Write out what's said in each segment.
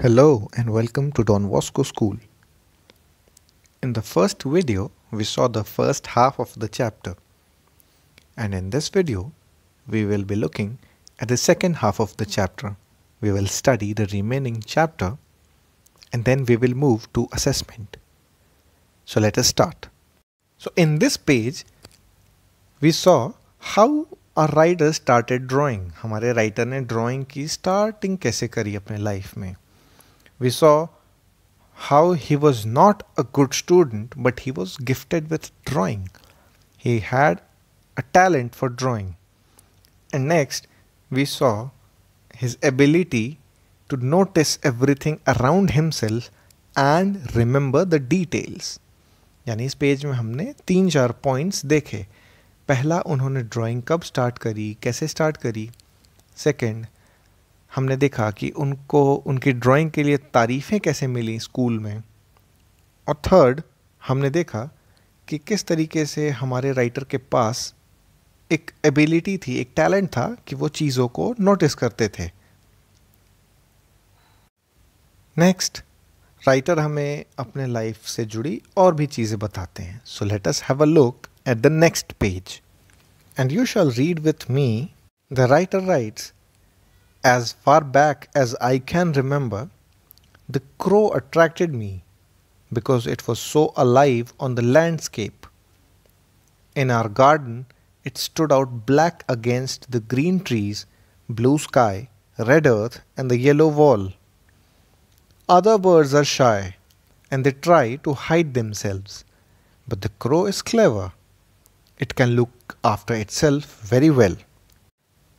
Hello and welcome to Don Bosco School. In the first video, we saw the first half of the chapter. And in this video, we will be looking at the second half of the chapter. We will study the remaining chapter and then we will move to assessment. So let us start. So in this page, we saw how a writer started drawing. हमारे writer ne drawing ki starting kaise kari apne life में we saw how he was not a good student, but he was gifted with drawing. He had a talent for drawing. And next, we saw his ability to notice everything around himself and remember the details. यानी इस page में हमने तीन चार points देखे पहला उन्होंने drawing कब स्टार्ट करी कैसे स्टार्ट करी सेकंड हमने देखा कि उनको उनकी ड्राइंग के लिए तारीफ़ें कैसे मिली स्कूल में और थर्ड हमने देखा कि किस तरीके से हमारे राइटर के पास एक एबिलिटी थी एक टैलेंट था कि वो चीज़ों को नोटिस करते थे नेक्स्ट राइटर हमें अपने लाइफ से जुड़ी और भी चीज़ें बताते हैं so let us have a look at the next page and you shall read with me the writer writes As far back as I can remember, the crow attracted me because it was so alive on the landscape. In our garden, it stood out black against the green trees, blue sky, red earth, and the yellow wall. Other birds are shy and they try to hide themselves, but the crow is clever. It can look after itself very well.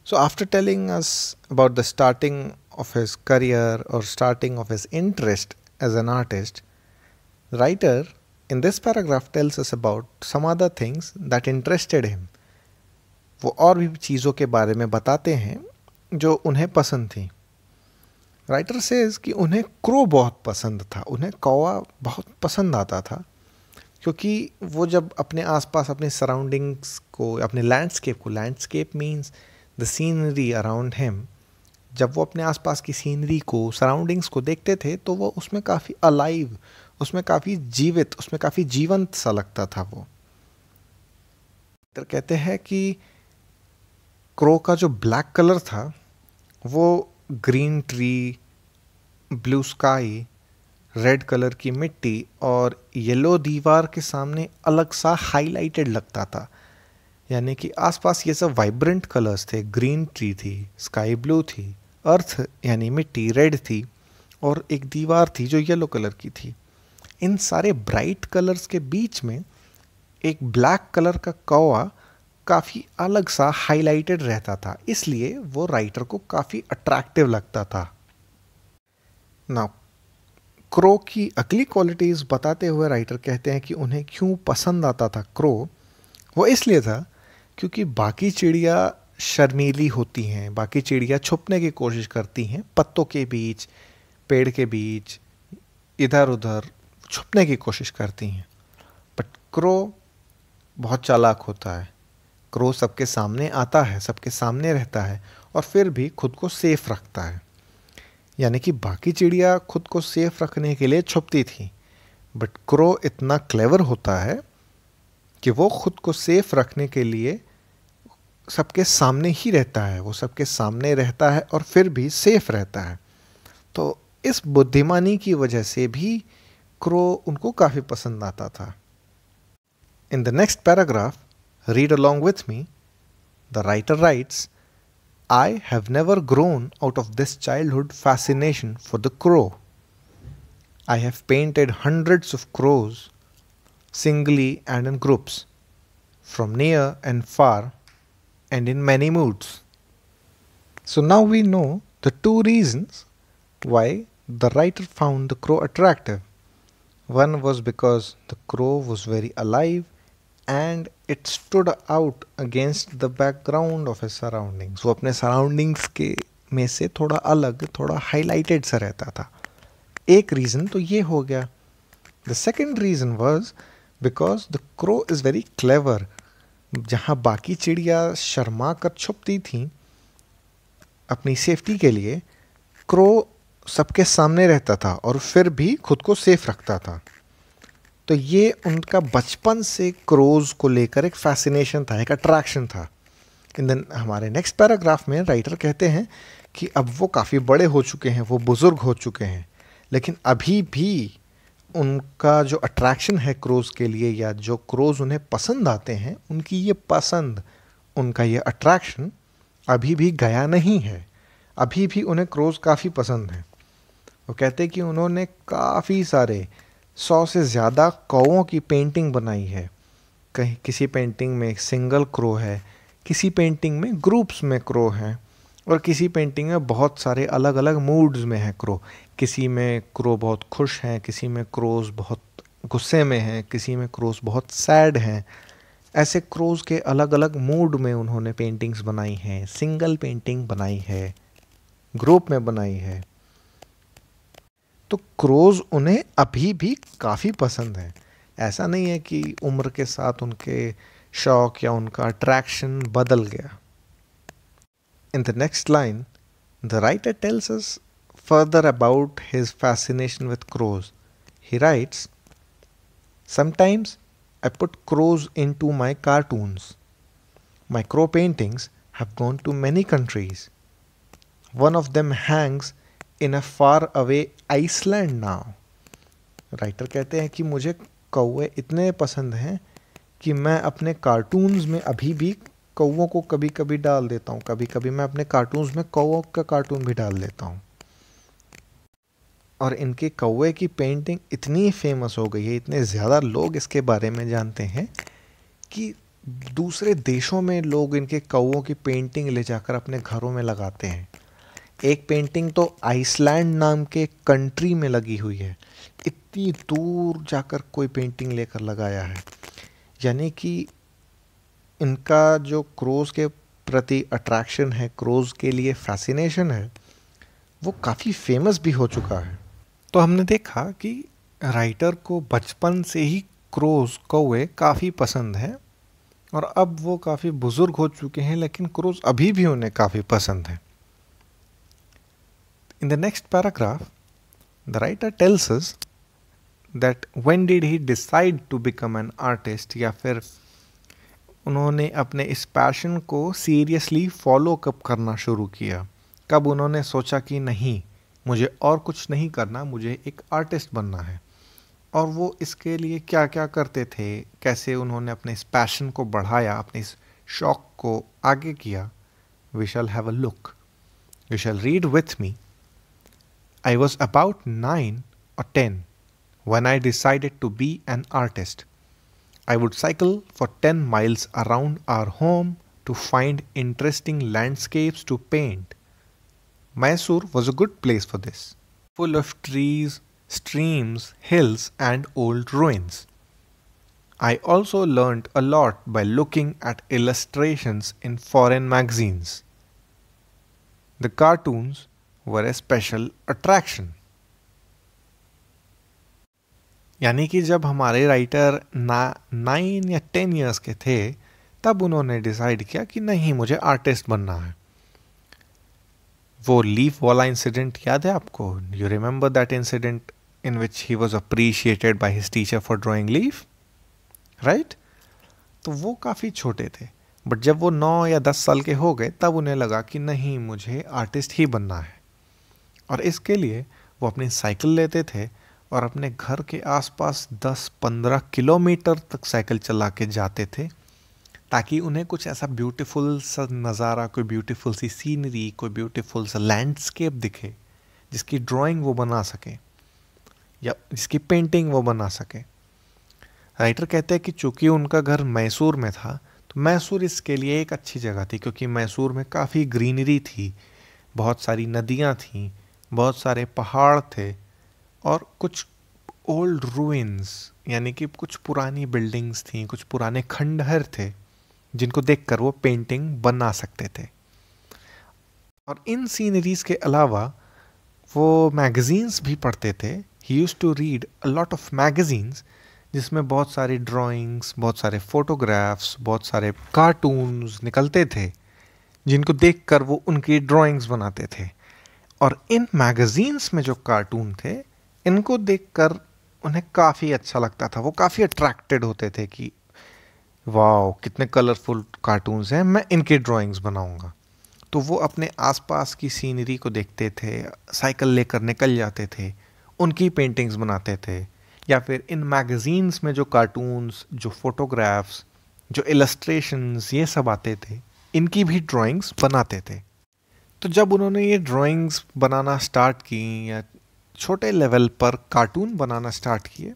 So, after telling us about the starting of his career or starting of his interest as an artist, the writer in this paragraph tells us about some other things that interested him. वो और भी चीज़ों के बारे में बताते हैं जो उन्हें पसंद थी राइटर सेज कि उन्हें क्रो बहुत पसंद था उन्हें कौवा बहुत पसंद आता था क्योंकि वो जब अपने आसपास अपने सराउंडिंग्स को अपने लैंडस्केप को landscape means the scenery around him जब वो अपने आसपास की सीनरी को सराउंडिंग्स को देखते थे तो वो उसमें काफ़ी अलाइव उसमें काफ़ी जीवित उसमें काफ़ी जीवंत सा लगता था वो कहते हैं कि क्रो का जो ब्लैक कलर था वो green tree blue sky red colour की मिट्टी और येलो दीवार के सामने अलग सा हाइलाइटेड लगता था यानी कि आसपास ये सब वाइब्रेंट कलर्स थे ग्रीन ट्री थी स्काई ब्लू थी अर्थ यानी मिट्टी रेड थी और एक दीवार थी जो येलो कलर की थी इन सारे ब्राइट कलर्स के बीच में एक ब्लैक कलर का कौआ काफ़ी अलग सा हाईलाइटेड रहता था इसलिए वो राइटर को काफ़ी अट्रैक्टिव लगता था ना क्रो की अगली क्वालिटीज़ बताते हुए राइटर कहते हैं कि उन्हें क्यों पसंद आता था क्रो वो इसलिए था क्योंकि बाकी चिड़िया शर्मीली होती हैं बाकी चिड़िया छुपने की कोशिश करती हैं पत्तों के बीच पेड़ के बीच इधर उधर छुपने की कोशिश करती हैं बट क्रो बहुत चालाक होता है क्रो सबके सामने आता है सबके सामने रहता है और फिर भी खुद को सेफ रखता है यानी कि बाकी चिड़िया खुद को सेफ रखने के लिए छुपती थी बट क्रो इतना क्लेवर होता है कि वो खुद को सेफ रखने के लिए सबके सामने ही रहता है वो सबके सामने रहता है और फिर भी सेफ रहता है तो इस बुद्धिमानी की वजह से भी क्रो उनको काफ़ी पसंद आता था in the next paragraph read along with me the writer writes I have never grown out of this childhood fascination for the crow I have painted hundreds of crows singly and in groups from near and far and in many moods. So now we know the two reasons why the writer found the crow attractive. One was because the crow was very alive and it stood out against the background of his surroundings. So अपने surroundings के में से थोड़ा अलग थोड़ा highlighted सा रहता था एक reason तो ये हो गया The second reason was because the crow is very clever. जहाँ बाकी चिड़िया शर्मा कर छुपती थी अपनी सेफ्टी के लिए क्रो सबके सामने रहता था और फिर भी खुद को सेफ रखता था तो ये उनका बचपन से क्रोज को लेकर एक फैसिनेशन था एक अट्रैक्शन था एंड देन हमारे नेक्स्ट पैराग्राफ में राइटर कहते हैं कि अब वो काफ़ी बड़े हो चुके हैं वो बुज़ुर्ग हो चुके हैं लेकिन अभी भी उनका जो अट्रैक्शन है क्रोज़ के लिए या जो क्रोज़ उन्हें पसंद आते हैं उनकी ये पसंद उनका ये अट्रैक्शन अभी भी गया नहीं है अभी भी उन्हें क्रोज़ काफ़ी पसंद है वो कहते हैं कि उन्होंने काफ़ी सारे सौ से ज़्यादा कौओं की पेंटिंग बनाई है कहीं किसी पेंटिंग में सिंगल क्रो है किसी पेंटिंग में ग्रुप्स में क्रो हैं और किसी पेंटिंग में बहुत सारे अलग अलग मूड्स में है क्रो किसी में क्रो बहुत खुश हैं किसी में क्रोज बहुत गुस्से में हैं किसी में क्रोज बहुत सैड हैं ऐसे क्रोज के अलग अलग मूड में उन्होंने पेंटिंग्स बनाई हैं सिंगल पेंटिंग बनाई है ग्रुप में बनाई है तो क्रोज उन्हें अभी भी काफ़ी पसंद है ऐसा नहीं है कि उम्र के साथ उनके शौक या उनका अट्रैक्शन बदल गया In the next line, the writer tells us further about his fascination with crows. He writes, Sometimes I put crows into my cartoons. My crow paintings have gone to many countries. One of them hangs in a far away Iceland now. Writer कहते हैं कि मुझे कौए इतने पसंद हैं कि मैं अपने कार्टून्स में अभी भी कौवों को कभी कभी डाल देता हूँ कभी कभी मैं अपने कार्टून्स में कौवों का कार्टून भी डाल देता हूँ और इनके कौवे की पेंटिंग इतनी फेमस हो गई है इतने ज़्यादा लोग इसके बारे में जानते हैं कि दूसरे देशों में लोग इनके कौवों की पेंटिंग ले जाकर अपने घरों में लगाते हैं एक पेंटिंग तो आइसलैंड नाम के कंट्री में लगी हुई है इतनी दूर जाकर कोई पेंटिंग लेकर लगाया है यानी कि इनका जो क्रोज़ के प्रति अट्रैक्शन है क्रोज़ के लिए फैसिनेशन है वो काफ़ी फेमस भी हो चुका है तो हमने देखा कि राइटर को बचपन से ही क्रोज़ कौए काफ़ी पसंद है और अब वो काफ़ी बुज़ुर्ग हो चुके हैं लेकिन क्रोज़ अभी भी उन्हें काफ़ी पसंद है in the next paragraph the writer tells that when did he decide to become an artist या फिर उन्होंने अपने इस पैशन को सीरियसली फॉलो कब करना शुरू किया कब उन्होंने सोचा कि नहीं मुझे और कुछ नहीं करना मुझे एक आर्टिस्ट बनना है और वो इसके लिए क्या क्या करते थे कैसे उन्होंने अपने इस पैशन को बढ़ाया अपने इस शौक को आगे किया we shall have a look we shall read with me I was about nine or ten when I decided to be an artist I would cycle for 10 miles around our home to find interesting landscapes to paint. Mysore was a good place for this, full of trees, streams, hills and old ruins. I also learned a lot by looking at illustrations in foreign magazines. The cartoons were a special attraction. यानी कि जब हमारे writer ना nine या ten years के थे तब उन्होंने डिसाइड किया कि नहीं मुझे आर्टिस्ट बनना है वो लीफ वाला इंसिडेंट याद है आपको you remember that incident in which he was appreciated by his teacher for drawing leaf right तो वो काफ़ी छोटे थे बट जब वो नौ या दस साल के हो गए तब उन्हें लगा कि नहीं मुझे आर्टिस्ट ही बनना है और इसके लिए वो अपनी साइकिल लेते थे और अपने घर के आसपास 10-15 किलोमीटर तक साइकिल चला के जाते थे ताकि उन्हें कुछ ऐसा ब्यूटीफुल सा नज़ारा कोई ब्यूटीफुल सी सीनरी कोई ब्यूटीफुल सा लैंडस्केप दिखे जिसकी ड्राइंग वो बना सके या जिसकी पेंटिंग वो बना सके राइटर कहते हैं कि चूंकि उनका घर मैसूर में था तो मैसूर इसके लिए एक अच्छी जगह थी क्योंकि मैसूर में काफ़ी ग्रीनरी थी बहुत सारी नदियाँ थीं बहुत सारे पहाड़ थे और कुछ ओल्ड रूइंस यानी कि कुछ पुरानी बिल्डिंग्स थी कुछ पुराने खंडहर थे जिनको देखकर वो पेंटिंग बना सकते थे और इन सीनरीज़ के अलावा वो मैगज़ीन्स भी पढ़ते थे he used to read a lot of magazines जिसमें बहुत सारी ड्राइंग्स बहुत सारे फ़ोटोग्राफ्स बहुत सारे कार्टून्स निकलते थे जिनको देखकर वो उनकी ड्राइंग्स बनाते थे और इन मैगज़ीन्स में जो कार्टून थे इनको देखकर उन्हें काफ़ी अच्छा लगता था वो काफ़ी अट्रैक्टेड होते थे कि वाह कितने कलरफुल कार्टून्स हैं मैं इनके ड्राइंग्स बनाऊंगा तो वो अपने आसपास की सीनरी को देखते थे साइकिल लेकर निकल जाते थे उनकी पेंटिंग्स बनाते थे या फिर इन मैगज़ीन्स में जो कार्टून्स जो फ़ोटोग्राफ्स जो इलस्ट्रेशंस ये सब आते थे इनकी भी ड्राइंग्स बनाते थे तो जब उन्होंने ये ड्राइंग्स बनाना स्टार्ट की या छोटे लेवल पर कार्टून बनाना स्टार्ट किए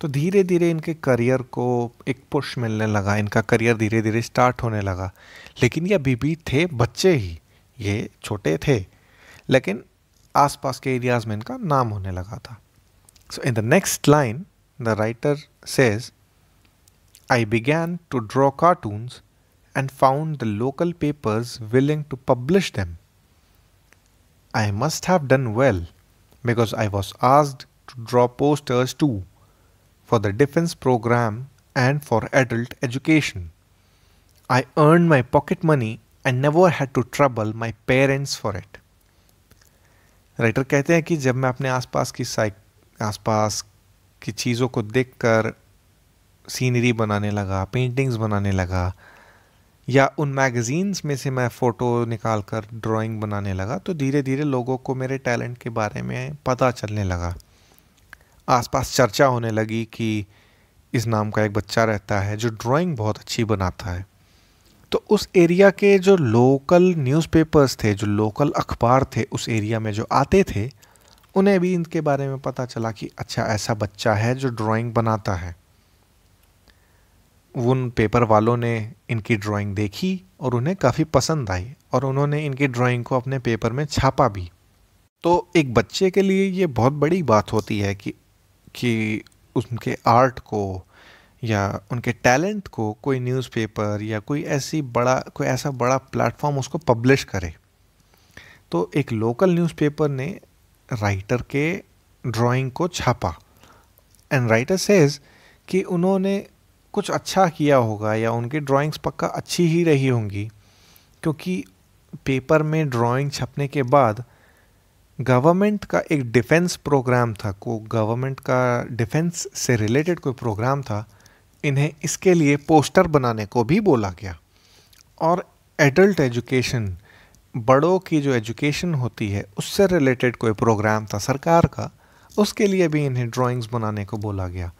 तो धीरे धीरे इनके करियर को एक पुश मिलने लगा इनका करियर धीरे धीरे स्टार्ट होने लगा लेकिन ये अभी भी थे बच्चे ही ये छोटे थे लेकिन आसपास के एरियाज़ में इनका नाम होने लगा था so in the next line the writer says I began to draw cartoons and found the local papers willing to publish them I must have done well because I was asked to draw posters too for the defense program and for adult education. I earned my pocket money and never had to trouble my parents for it. Writer कहते हैं कि जब मैं अपने आसपास की साइक आसपास की चीज़ों को देखकर सीनरी बनाने लगा पेंटिंग्स बनाने लगा या उन मैगज़ीन्स में से मैं फ़ोटो निकाल कर ड्राइंग बनाने लगा तो धीरे धीरे लोगों को मेरे टैलेंट के बारे में पता चलने लगा आसपास चर्चा होने लगी कि इस नाम का एक बच्चा रहता है जो ड्राइंग बहुत अच्छी बनाता है तो उस एरिया के जो लोकल न्यूज़पेपर्स थे जो लोकल अखबार थे उस एरिया में जो आते थे उन्हें भी इनके बारे में पता चला कि अच्छा ऐसा बच्चा है जो ड्राइंग बनाता है उन पेपर वालों ने इनकी ड्राइंग देखी और उन्हें काफ़ी पसंद आई और उन्होंने इनकी ड्राइंग को अपने पेपर में छापा भी तो एक बच्चे के लिए ये बहुत बड़ी बात होती है कि कि उनके आर्ट को या उनके टैलेंट को कोई न्यूज़पेपर या कोई ऐसी बड़ा कोई ऐसा बड़ा प्लेटफॉर्म उसको पब्लिश करे तो एक लोकल न्यूज़पेपर ने राइटर के ड्राइंग को छापा एंड राइटर सेज कि उन्होंने कुछ अच्छा किया होगा या उनकी ड्राइंग्स पक्का अच्छी ही रही होंगी क्योंकि पेपर में ड्राइंग छपने के बाद गवर्नमेंट का एक डिफेंस प्रोग्राम था को गवर्नमेंट का डिफेंस से रिलेटेड कोई प्रोग्राम था इन्हें इसके लिए पोस्टर बनाने को भी बोला गया और एडल्ट एजुकेशन बड़ों की जो एजुकेशन होती है उससे रिलेटेड कोई प्रोग्राम था सरकार का उसके लिए भी इन्हें ड्राइंग्स बनाने को बोला गया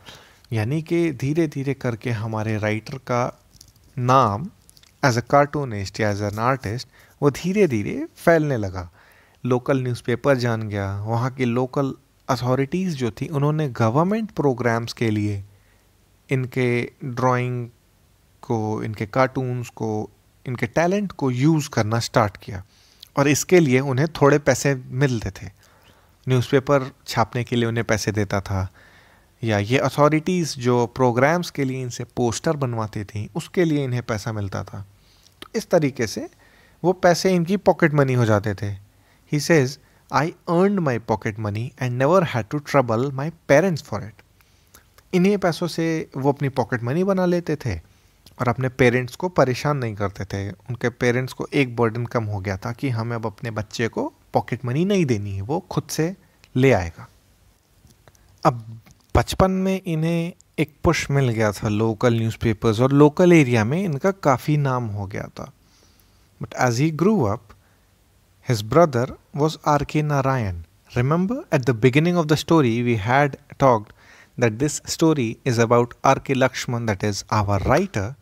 यानी कि धीरे धीरे करके हमारे राइटर का नाम एज अ कार्टूनिस्ट या एज एन आर्टिस्ट वो धीरे धीरे फैलने लगा लोकल न्यूज़पेपर जान गया वहाँ की लोकल अथॉरिटीज़ जो थी उन्होंने गवर्नमेंट प्रोग्राम्स के लिए इनके ड्राइंग को इनके कार्टून्स को इनके टैलेंट को यूज़ करना स्टार्ट किया और इसके लिए उन्हें थोड़े पैसे मिलते थे न्यूज़पेपर छापने के लिए उन्हें पैसे देता था या ये अथॉरिटीज़ जो प्रोग्राम्स के लिए इनसे पोस्टर बनवाती थी उसके लिए इन्हें पैसा मिलता था तो इस तरीके से वो पैसे इनकी पॉकेट मनी हो जाते थे he says I earn my pocket money and never had to trouble my parents for it इन्हीं पैसों से वो अपनी पॉकेट मनी बना लेते थे और अपने पेरेंट्स को परेशान नहीं करते थे उनके पेरेंट्स को एक बर्डन कम हो गया था कि हमें अब अपने बच्चे को पॉकेट मनी नहीं देनी है वो खुद से ले आएगा अब बचपन में इन्हें एक पुश मिल गया था लोकल न्यूज़पेपर्स और लोकल एरिया में इनका काफ़ी नाम हो गया था but as he grew up his brother was R K Narayan remember at the beginning of the story we had talked that this story is about R K Laxman that is our writer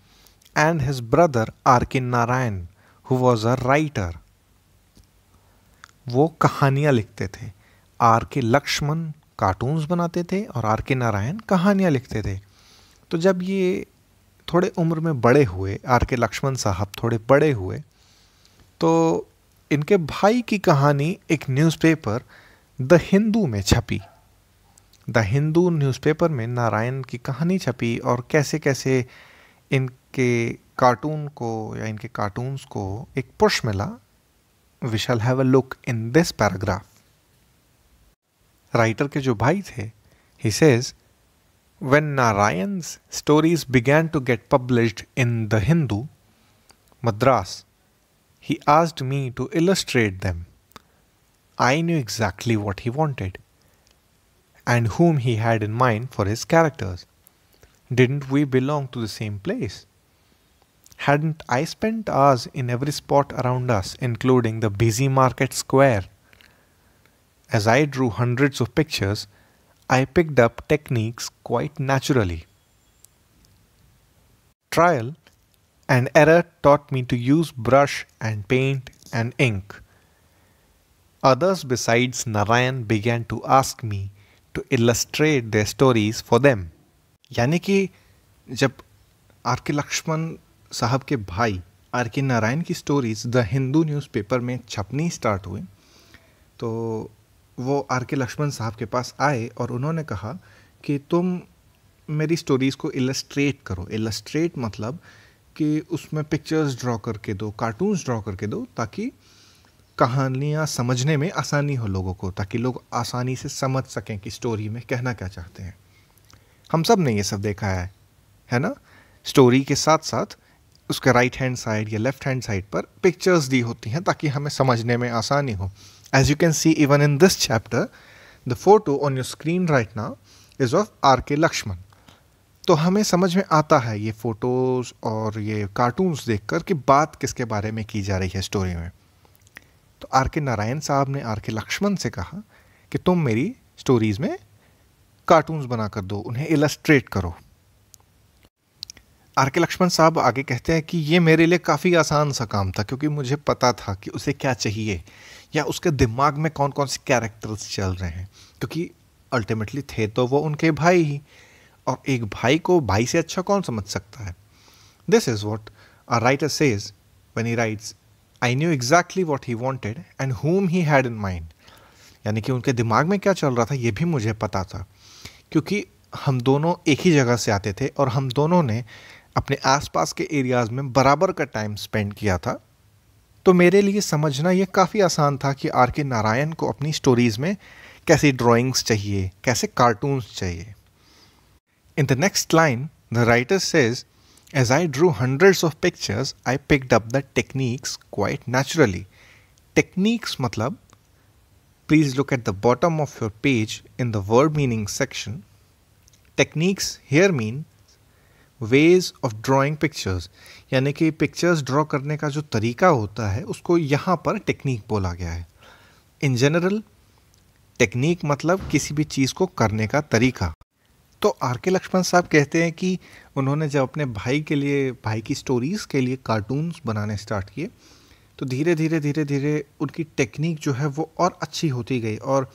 and his brother R K Narayan who was a writer वो कहानियाँ लिखते थे are K Lakshman cartoons बनाते थे और are K Narayan कहानियाँ लिखते थे तो जब ये थोड़े उम्र में बड़े हुए आर के लक्ष्मण साहब थोड़े बड़े हुए तो इनके भाई की कहानी एक न्यूज़पेपर द हिंदू में छपी द हिंदू न्यूज़पेपर में नारायण की कहानी छपी और कैसे कैसे इनके कार्टून को या इनके कार्टून्स को एक पुरुष मिला we shall have a look in this paragraph writer के जो भाई थे ही सेज वेन नारायण's stories began to get published in the Hindu, Madras, he asked me to illustrate them. I knew exactly what he wanted and whom he had in mind for his characters. Didn't we belong to the same place? Hadn't I spent hours in every spot around us, including the busy market square As I drew hundreds of pictures, I picked up techniques quite naturally. Trial and error taught me to use brush and paint and ink. Others besides Narayan began to ask me to illustrate their stories for them. यानी कि जब are K Laxman साहब के भाई are K Narayan की stories the Hindu newspaper में छपनी start हुई तो वो आर के लक्ष्मण साहब के पास आए और उन्होंने कहा कि तुम मेरी स्टोरीज़ को इलस्ट्रेट करो इलस्ट्रेट मतलब कि उसमें पिक्चर्स ड्रॉ करके दो कार्टून्स ड्रॉ करके दो ताकि कहानियाँ समझने में आसानी हो लोगों को ताकि लोग आसानी से समझ सकें कि स्टोरी में कहना क्या चाहते हैं हम सब ने ये सब देखा है है ना स्टोरी के साथ साथ उसके राइट हैंड साइड या लेफ्ट हैंड साइड पर पिक्चर्स दी होती हैं ताकि हमें समझने में आसानी हो As you can see even in this chapter, the photo on your screen right now is of R.K. Lakshman. तो हमें समझ में आता है ये फ़ोटोज़ और ये कार्टून्स देखकर कि बात किसके बारे में की जा रही है स्टोरी में तो आर के नारायण साहब ने आर के लक्ष्मण से कहा कि तुम मेरी स्टोरीज़ में कार्टून्स बना कर दो उन्हें इलस्ट्रेट करो आर के लक्ष्मण साहब आगे कहते हैं कि ये मेरे लिए काफ़ी आसान सा काम था क्योंकि मुझे पता था कि उसे क्या चाहिए या उसके दिमाग में कौन कौन से कैरेक्टर्स चल रहे हैं क्योंकि अल्टीमेटली थे तो वो उनके भाई ही और एक भाई को भाई से अच्छा कौन समझ सकता है this is what a writer says when he writes I knew exactly what he wanted and whom he had in mind यानी कि उनके दिमाग में क्या चल रहा था ये भी मुझे पता था क्योंकि हम दोनों एक ही जगह से आते थे और हम दोनों ने अपने आसपास के एरियाज़ में बराबर का टाइम स्पेंड किया था तो मेरे लिए समझना ये काफ़ी आसान था कि आर के नारायण को अपनी स्टोरीज़ में कैसी ड्राइंग्स चाहिए कैसे कार्टून्स चाहिए in the next line the writer says as I drew hundreds of pictures I picked up the techniques quite naturally techniques मतलब please look at the bottom of your page in the word meaning section techniques here mean ways of drawing pictures यानी कि pictures draw करने का जो तरीका होता है उसको यहाँ पर टेक्निक बोला गया है इन जनरल टेक्निक मतलब किसी भी चीज़ को करने का तरीका तो आर के लक्ष्मण साहब कहते हैं कि उन्होंने जब अपने भाई के लिए भाई की स्टोरीज़ के लिए कार्टून्स बनाने स्टार्ट किए तो धीरे धीरे धीरे धीरे उनकी टेक्निक जो है वो और अच्छी होती गई और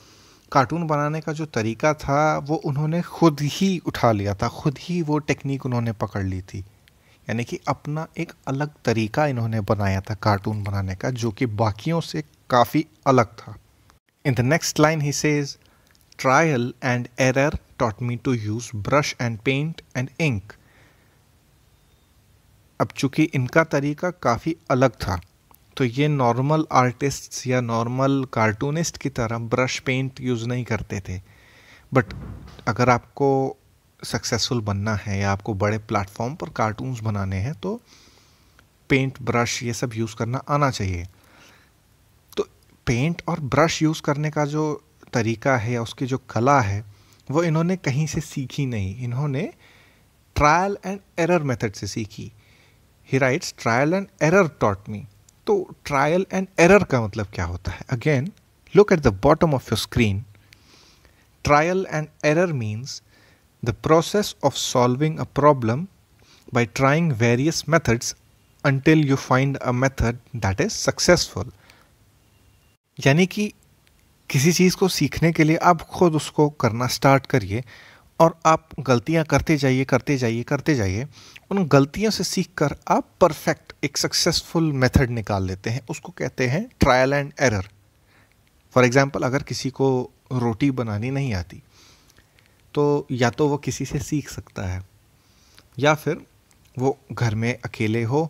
कार्टून बनाने का जो तरीका था वो उन्होंने खुद ही उठा लिया था खुद ही वो टेक्निक उन्होंने पकड़ ली थी यानी कि अपना एक अलग तरीका इन्होंने बनाया था कार्टून बनाने का जो कि बाकियों से काफ़ी अलग था in the next line he says trial and error taught me to use brush and paint and ink अब चूंकि इनका तरीका काफ़ी अलग था तो ये नॉर्मल आर्टिस्ट्स या नॉर्मल कार्टूनिस्ट की तरह ब्रश पेंट यूज़ नहीं करते थे बट अगर आपको सक्सेसफुल बनना है या आपको बड़े प्लेटफॉर्म पर कार्टून्स बनाने हैं तो पेंट ब्रश ये सब यूज़ करना आना चाहिए तो पेंट और ब्रश यूज़ करने का जो तरीका है या उसकी जो कला है वो इन्होंने कहीं से सीखी नहीं इन्होंने ट्रायल एंड एरर मेथड से सीखी he writes trial and error taught me तो ट्रायल एंड एरर का मतलब क्या होता है again look at the bottom of your screen trial and error means the process of solving a problem by trying various methods until you find a method that is successful यानी कि किसी चीज़ को सीखने के लिए आप खुद उसको करना स्टार्ट करिए और आप गलतियां करते जाइए करते जाइए करते जाइए उन गलतियों से सीख कर आप परफेक्ट एक सक्सेसफुल मेथड निकाल लेते हैं उसको कहते हैं trial and error for example अगर किसी को रोटी बनानी नहीं आती तो या तो वो किसी से सीख सकता है या फिर वो घर में अकेले हो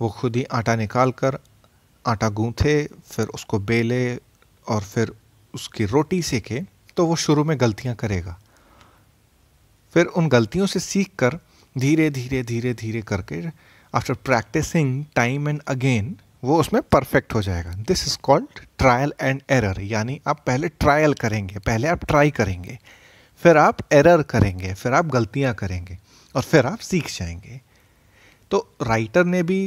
वो खुद ही आटा निकाल कर आटा गूँथे फिर उसको बेले और फिर उसकी रोटी सेके तो वो शुरू में गलतियाँ करेगा फिर उन गलतियों से सीख कर धीरे धीरे धीरे धीरे करके after practising time and again वो उसमें परफेक्ट हो जाएगा this is called trial and error यानी आप पहले ट्रायल करेंगे पहले आप ट्राई करेंगे फिर आप एरर करेंगे फिर आप गलतियाँ करेंगे और फिर आप सीख जाएंगे तो राइटर ने भी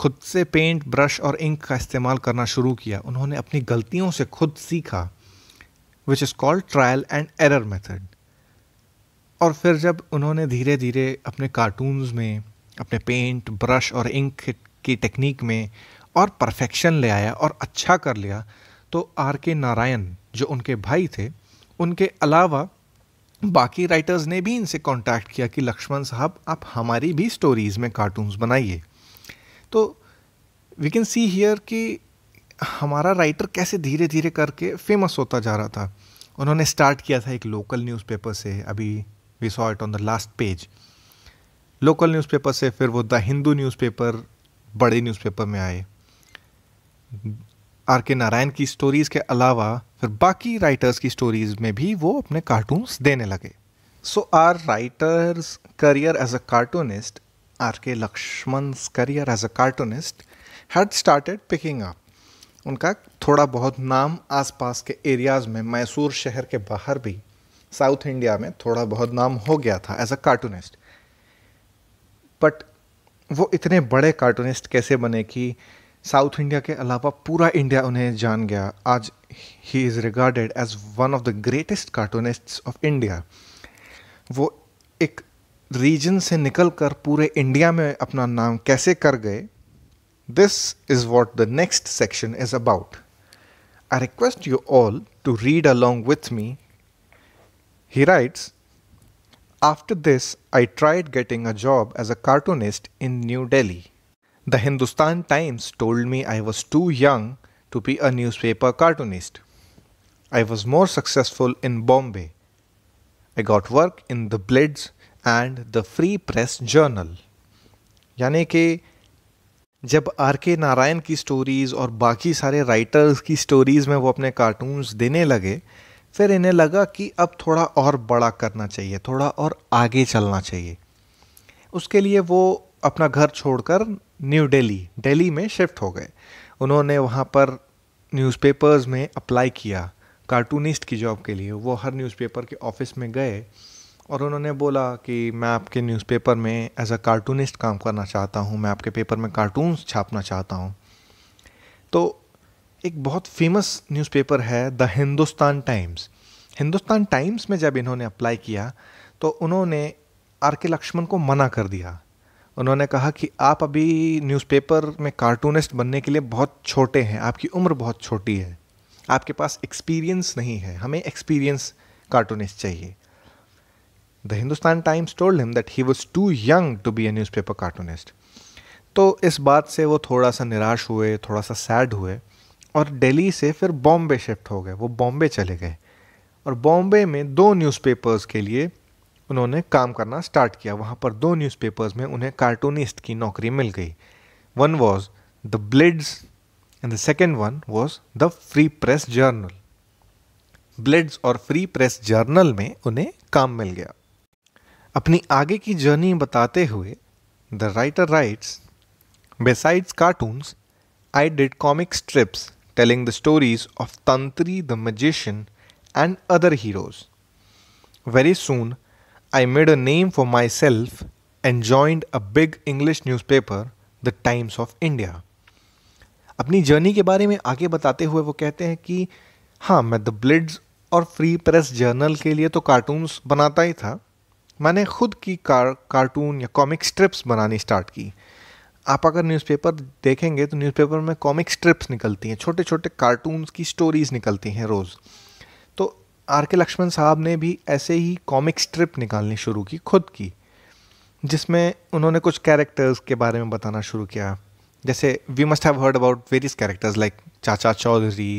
खुद से पेंट ब्रश और इंक का इस्तेमाल करना शुरू किया उन्होंने अपनी गलतियों से खुद सीखा which is called trial and error method और फिर जब उन्होंने धीरे धीरे अपने कार्टून्स में अपने पेंट ब्रश और इंक की टेक्निक में और परफेक्शन ले आया और अच्छा कर लिया तो आर के नारायण जो उनके भाई थे उनके अलावा बाकी राइटर्स ने भी इनसे कांटेक्ट किया कि लक्ष्मण साहब आप हमारी भी स्टोरीज़ में कार्टून्स बनाइए तो वी कैन सी हियर कि हमारा राइटर कैसे धीरे धीरे करके फेमस होता जा रहा था उन्होंने स्टार्ट किया था एक लोकल न्यूज़पेपर से अभी we saw it on the last page local newspaper से फिर वो द हिंदू न्यूज़पेपर बड़े न्यूज़पेपर में आए आर के नारायण की स्टोरीज़ के अलावा फिर बाकी राइटर्स की स्टोरीज़ में भी वो अपने कार्टून्स देने लगे so our writer's career as a cartoonist R K Laxman career as a cartoonist had started picking up उनका थोड़ा बहुत नाम आसपास के एरियाज़ में मैसूर शहर के बाहर भी साउथ इंडिया में थोड़ा बहुत नाम हो गया था एज अ कार्टूनिस्ट बट वो इतने बड़े कार्टूनिस्ट कैसे बने कि साउथ इंडिया के अलावा पूरा इंडिया उन्हें जान गया आज he is regarded as one of the greatest cartoonist of India वो एक रीजन से निकल कर पूरे इंडिया में अपना नाम कैसे कर गए this is what the next section is about I request you all to read along with me He writes, After this, I tried getting a job as a cartoonist in New Delhi. The Hindustan Times told me I was too young to be a newspaper cartoonist. I was more successful in Bombay. I got work in the Blitz and the Free Press Journal. यानी कि जब are K Narayan की stories और बाकी सारे writers की stories में वो अपने कार्टून्स देने लगे फिर इन्हें लगा कि अब थोड़ा और बड़ा करना चाहिए थोड़ा और आगे चलना चाहिए उसके लिए वो अपना घर छोड़कर न्यू दिल्ली दिल्ली में शिफ्ट हो गए उन्होंने वहाँ पर न्यूज़पेपर्स में अप्लाई किया कार्टूनिस्ट की जॉब के लिए वो हर न्यूज़पेपर के ऑफिस में गए और उन्होंने बोला कि मैं आपके न्यूज़पेपर में एज अ कार्टूनिस्ट काम करना चाहता हूँ मैं आपके पेपर में कार्टून्स छापना चाहता हूँ तो एक बहुत फेमस न्यूज़पेपर है the Hindustan Times Hindustan Times में जब इन्होंने अप्लाई किया तो उन्होंने आर के लक्ष्मण को मना कर दिया उन्होंने कहा कि आप अभी न्यूज़पेपर में कार्टूनिस्ट बनने के लिए बहुत छोटे हैं आपकी उम्र बहुत छोटी है आपके पास एक्सपीरियंस नहीं है हमें एक्सपीरियंस कार्टूनिस्ट चाहिए the Hindustan Times told him that he was too young to be a newspaper cartoonist तो इस बात से वो थोड़ा सा निराश हुए थोड़ा सा सैड हुए और दिल्ली से फिर बॉम्बे शिफ्ट हो गए वो बॉम्बे चले गए और बॉम्बे में दो न्यूज़पेपर्स के लिए उन्होंने काम करना स्टार्ट किया वहाँ पर दो न्यूज़पेपर्स में उन्हें कार्टूनिस्ट की नौकरी मिल गई one was the Blitz and the second one was the Free Press Journal Blitz और फ्री प्रेस जर्नल में उन्हें काम मिल गया अपनी आगे की जर्नी बताते हुए the writer writes besides cartoons I did comic strips telling the stories of Tantri the magician and other heroes. Very soon, I made a name for myself and joined a big English newspaper, The Times of India. अपनी journey के बारे में आगे बताते हुए वो कहते हैं कि हाँ मैं द ब्लिड्स और फ्री प्रेस जर्नल के लिए तो कार्टून्स बनाता ही था मैंने खुद की कार कार्टून या कॉमिक स्ट्रिप्स बनानी स्टार्ट की आप अगर न्यूज़पेपर देखेंगे तो न्यूज़पेपर में कॉमिक स्ट्रिप्स निकलती हैं छोटे छोटे कार्टून्स की स्टोरीज़ निकलती हैं रोज़ तो आर के लक्ष्मण साहब ने भी ऐसे ही कॉमिक स्ट्रिप निकालनी शुरू की खुद की जिसमें उन्होंने कुछ कैरेक्टर्स के बारे में बताना शुरू किया जैसे we must have heard about various characters like Chacha Chaudhary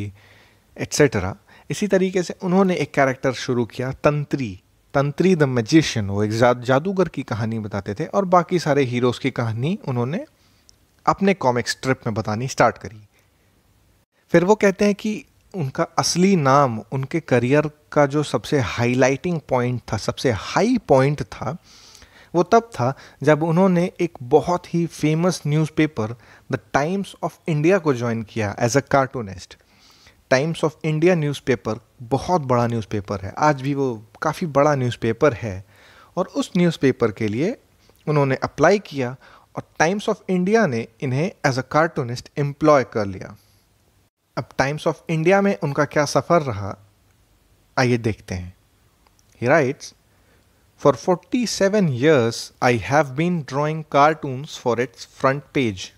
etcetera इसी तरीके से उन्होंने एक कैरेक्टर शुरू किया तंत्री तंत्री द मैजिशियन वो एक जादूगर की कहानी बताते थे और बाकी सारे हीरोज़ की कहानी उन्होंने अपने कॉमिक स्ट्रिप में बतानी स्टार्ट करी फिर वो कहते हैं कि उनका असली नाम उनके करियर का जो सबसे हाईलाइटिंग पॉइंट था सबसे हाई पॉइंट था वो तब था जब उन्होंने एक बहुत ही famous newspaper the Times of India को ज्वाइन किया as a cartoonist Times of India newspaper बहुत बड़ा न्यूज़पेपर है आज भी वो काफ़ी बड़ा न्यूज़पेपर है और उस न्यूज़पेपर के लिए उन्होंने अप्लाई किया और टाइम्स ऑफ इंडिया ने इन्हें एज अ कार्टूनिस्ट एम्प्लॉय कर लिया अब टाइम्स ऑफ इंडिया में उनका क्या सफ़र रहा आइए देखते हैं he writes for forty seven years I have been drawing cartoons for its front page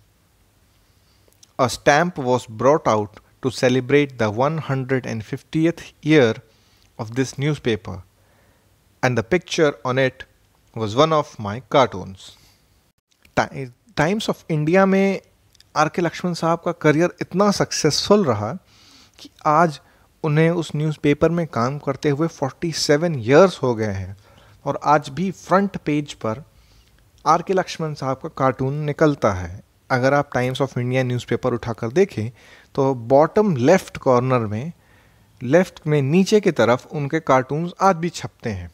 a stamp was brought out to celebrate the one hundred and fiftieth year of this newspaper and the picture on it was one of my cartoons Times of India में R K Laxman साहब का career इतना successful रहा कि आज उन्हें उस newspaper में काम करते हुए 47 इयर्स हो गए हैं और आज भी फ्रंट पेज पर आर के लक्ष्मण साहब का कार्टून निकलता है अगर आप टाइम्स ऑफ इंडिया न्यूज़पेपर उठाकर देखें तो बॉटम लेफ़्ट कॉर्नर में लेफ़्ट में नीचे की तरफ उनके कार्टून आज भी छपते हैं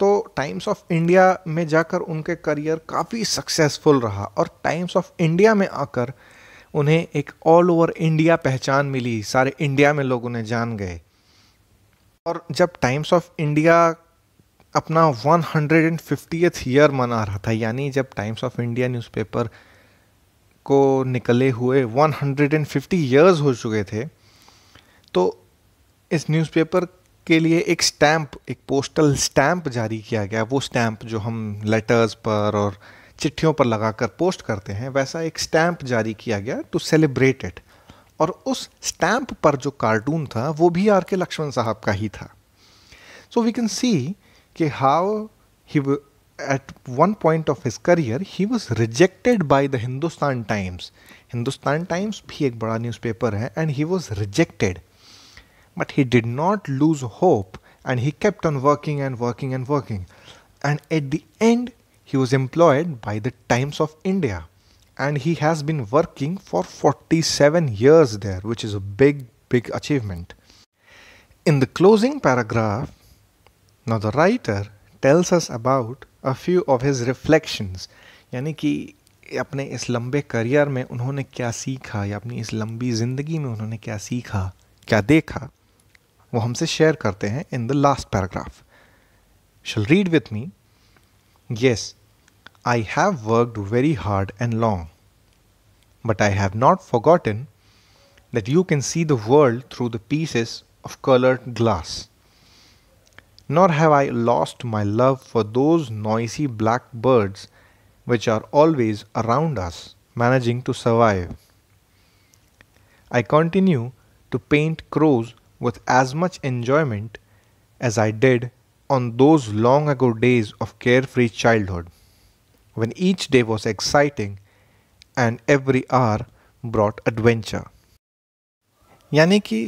तो टाइम्स ऑफ इंडिया में जाकर उनके करियर काफ़ी सक्सेसफुल रहा और टाइम्स ऑफ इंडिया में आकर उन्हें एक ऑल ओवर इंडिया पहचान मिली सारे इंडिया में लोग उन्हें जान गए और जब टाइम्स ऑफ इंडिया अपना वन हंड्रेड एंड ईयर मना रहा था यानी जब टाइम्स ऑफ इंडिया न्यूज़पेपर को निकले हुए one hundred and fifty years हो चुके थे तो इस न्यूज़पेपर के लिए एक स्टैम्प एक पोस्टल स्टैम्प जारी किया गया वो स्टैम्प जो हम लेटर्स पर और चिट्ठियों पर लगाकर पोस्ट करते हैं वैसा एक स्टैम्प जारी किया गया टू सेलिब्रेट इट और उस स्टैम्प पर जो कार्टून था वो भी आर के लक्ष्मण साहब का ही था सो वी कैन सी कि how he at one point of his career he was rejected by the Hindustan Times Hindustan Times भी एक बड़ा न्यूज़पेपर है and he was rejected But he did not lose hope and he kept on working and working and working. And at the end, he was employed by the Times of India and he has been working for 47 years there, which is a big, big achievement. In the closing paragraph, now the writer tells us about a few of his reflections, यानी कि अपने इस लंबे career में उन्होंने क्या सीखा या अपनी इस लंबी ज़िंदगी में उन्होंने क्या सीखा क्या देखा वो हमसे शेयर करते हैं in the last paragraph shall read with me yes I have worked very hard and long but I have not forgotten that you can see the world through the pieces of colored glass. Nor have I lost my love for those noisy black birds which are always around us, managing to survive. I continue to paint crows with as much enjoyment as I did on those long ago days of carefree childhood, when each day was exciting and every hour brought adventure. यानी कि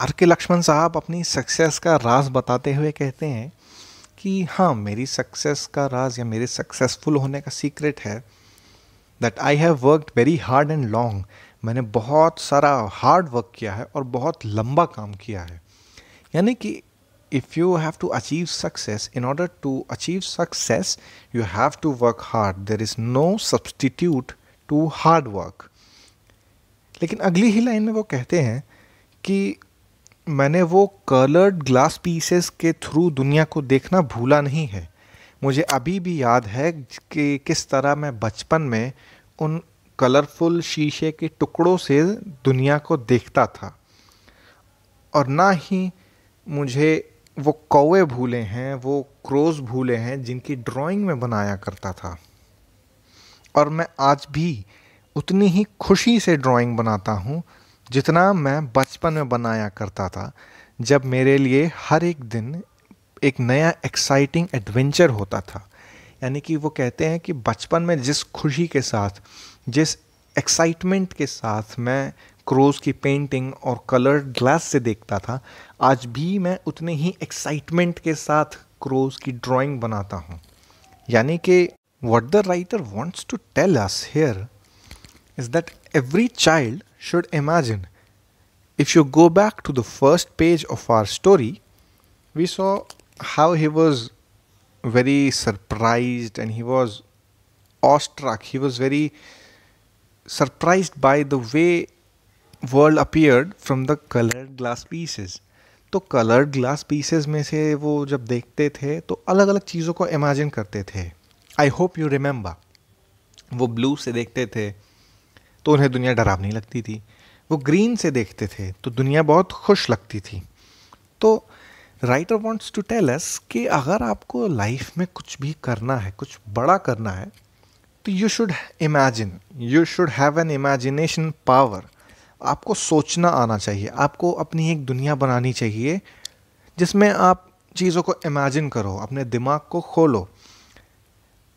are K Laxman साहब अपनी success का राज बताते हुए कहते हैं कि हाँ मेरी सक्सेस का राज या मेरे सक्सेसफुल होने का सीक्रेट है that I have worked very hard and long मैंने बहुत सारा हार्ड वर्क किया है और बहुत लंबा काम किया है यानी कि if you have to achieve success in order to achieve success you have to work hard there is no substitute to hard work लेकिन अगली ही लाइन में वो कहते हैं कि मैंने वो कलर्ड ग्लास पीसेस के थ्रू दुनिया को देखना भूला नहीं है मुझे अभी भी याद है कि किस तरह मैं बचपन में उन कलरफुल शीशे के टुकड़ों से दुनिया को देखता था और ना ही मुझे वो कौवे भूले हैं वो क्रोज भूले हैं जिनकी ड्राइंग में बनाया करता था और मैं आज भी उतनी ही खुशी से ड्राइंग बनाता हूँ जितना मैं बचपन में बनाया करता था जब मेरे लिए हर एक दिन एक नया एक्साइटिंग एडवेंचर होता था यानी कि वो कहते हैं कि बचपन में जिस खुशी के साथ जिस एक्साइटमेंट के साथ मैं क्रोज की पेंटिंग और कलर ग्लास से देखता था आज भी मैं उतने ही एक्साइटमेंट के साथ क्रोज की ड्राइंग बनाता हूँ यानी कि what the writer wants to tell us here is that every child should imagine if you go back to the first page of our story we saw how he was very surprise and he was awestruck he was very surprise by the way world appeared from the coloured glass pieces तो coloured glass pieces में से वो जब देखते थे तो अलग अलग चीज़ों को इमेजिन करते थे आई होप यू रिमेंबर वो ब्लू से देखते थे तो उन्हें दुनिया डरावनी लगती थी वो ग्रीन से देखते थे तो दुनिया बहुत खुश लगती थी तो writer wants to tell us कि अगर आपको लाइफ में कुछ भी करना है कुछ बड़ा करना है तो you should imagine you should have an imagination power आपको सोचना आना चाहिए आपको अपनी एक दुनिया बनानी चाहिए जिसमें आप चीज़ों को इमेजिन करो अपने दिमाग को खोलो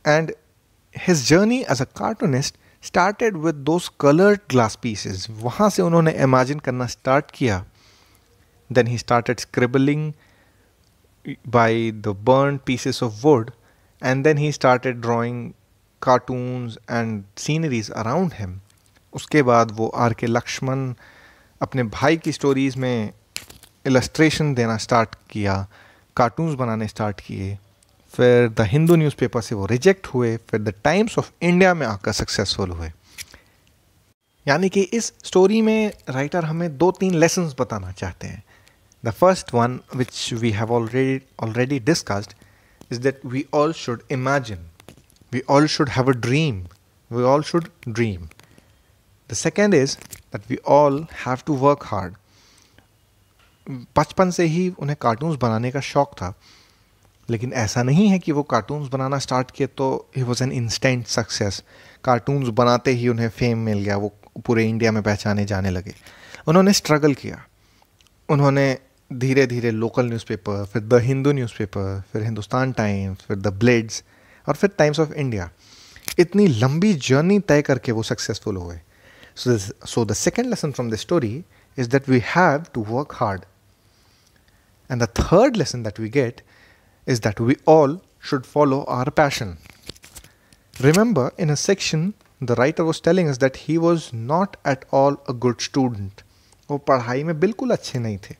and his journey as a cartoonist started with दो कलर्ड ग्लास पीसेस वहाँ से उन्होंने इमेजिन करना स्टार्ट किया then he started scribbling by the burn pieces of wood and then he started drawing cartoons and sceneries around him उसके बाद वो are K Lakshman अपने भाई की स्टोरीज़ में इलस्ट्रेशन देना स्टार्ट किया कार्टून्स बनाने स्टार्ट किए फिर द हिंदू न्यूज़पेपर से वो रिजेक्ट हुए फिर द टाइम्स ऑफ इंडिया में आकर सक्सेसफुल हुए यानी कि इस स्टोरी में राइटर हमें दो तीन लेसन्स बताना चाहते हैं the first one which we have already already discussed is that we all should imagine we all should have a dream. We all should dream. The second is that we all have to work hard. बचपन से ही उन्हें cartoons बनाने का शौक था लेकिन ऐसा नहीं है कि वो कार्टून्स बनाना स्टार्ट किए तो he was an instant success cartoons बनाते ही उन्हें फेम मिल गया वो पूरे इंडिया में पहचाने जाने लगे उन्होंने स्ट्रगल किया उन्होंने धीरे धीरे लोकल न्यूज़पेपर फिर द हिंदू न्यूज़पेपर फिर हिंदुस्तान टाइम्स फिर द ब्लेड्स और फिर टाइम्स ऑफ इंडिया इतनी लंबी जर्नी तय करके वो सक्सेसफुल हुए so so the second lesson from the story is that we have to work hard and the third lesson that we get is that we all should follow our passion remember in a section the writer was telling is that he was not at all a good student वो पढ़ाई में बिल्कुल अच्छे नहीं थे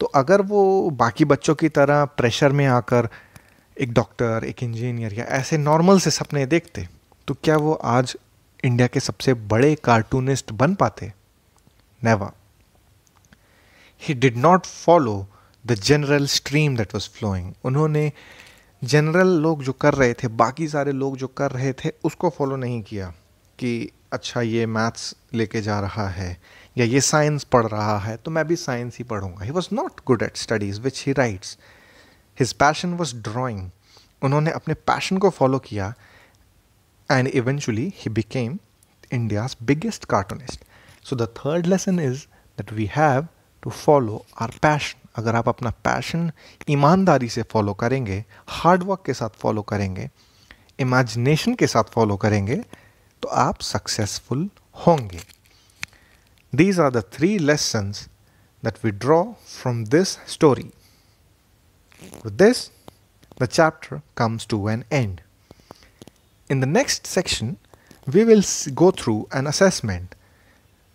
तो अगर वो बाकी बच्चों की तरह प्रेशर में आकर एक डॉक्टर एक इंजीनियर या ऐसे नॉर्मल से सपने देखते तो क्या वो आज इंडिया के सबसे बड़े कार्टूनिस्ट बन पाते never he did not follow the general stream that was flowing उन्होंने जनरल लोग जो कर रहे थे बाकी सारे लोग जो कर रहे थे उसको फॉलो नहीं किया कि अच्छा ये मैथ्स लेके जा रहा है या ये साइंस पढ़ रहा है तो मैं भी साइंस ही पढ़ूंगा he was not good at studies which he writes his passion was drawing उन्होंने अपने पैशन को फॉलो किया and eventually he became India's biggest cartoonist so the third lesson is that we have to follow our passion अगर आप अपना passion ईमानदारी से follow करेंगे हार्डवर्क के साथ फॉलो करेंगे इमेजिनेशन के साथ फॉलो करेंगे तो आप सक्सेसफुल होंगे these are the three lessons that we draw from this story With this, the chapter comes to an end. In the next section, we will go through an assessment.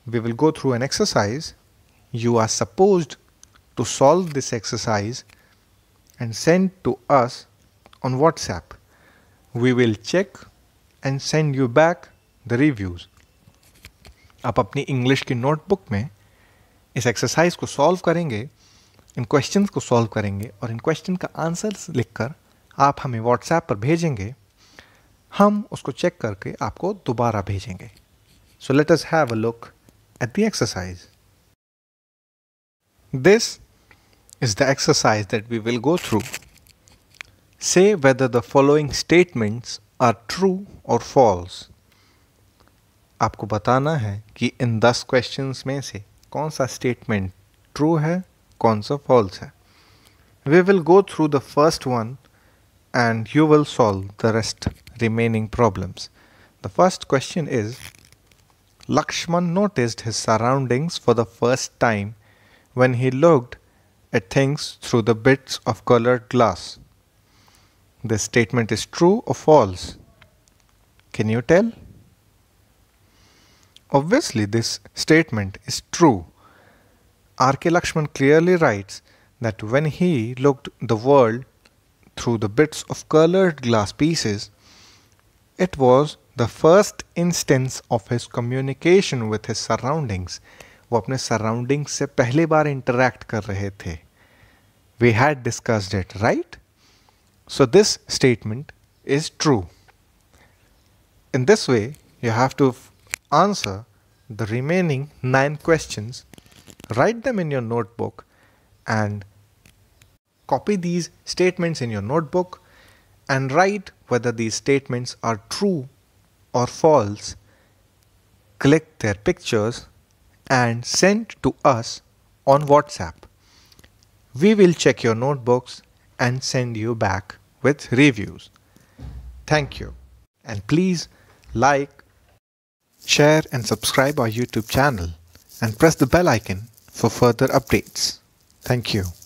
We will go through an exercise. You are supposed to solve this exercise and send to us on WhatsApp. We will check and send you back the reviews. आप अपनी English की notebook में इस exercise को solve करेंगे इन questions को solve करेंगे और इन क्वेश्चन का आंसर लिखकर आप हमें व्हाट्सएप पर भेजेंगे हम उसको चेक करके आपको दोबारा भेजेंगे so let us have a look at the exercise this is the exercise that we will go through say whether the following statements are true और फॉल्स आपको बताना है कि इन दस क्वेश्चंस में से कौन सा स्टेटमेंट ट्रू है कौन सा फॉल्स है we will go through the first and you will solve the rest remaining problems. The first question is Lakshman noticed his surroundings for the first time when he looked at things through the bits of colored glass. This statement is true or false? Can you tell? Obviously, this statement is true R.K. Lakshman clearly writes that when he looked the world through the bits of colored glass pieces, it was the first instance of his communication with his surroundings. वो अपने surrounding से पहली बार interact कर रहे थे we had discussed it right so this statement is true in this way you have to answer the remaining nine questions write them in your notebook and copy these statements in your notebook and write whether these statements are true or false. Click their pictures and send to us on WhatsApp. We will check your notebooks and send you back with reviews. Thank you. And please like, share and subscribe our YouTube channel and press the bell icon for further updates. Thank you.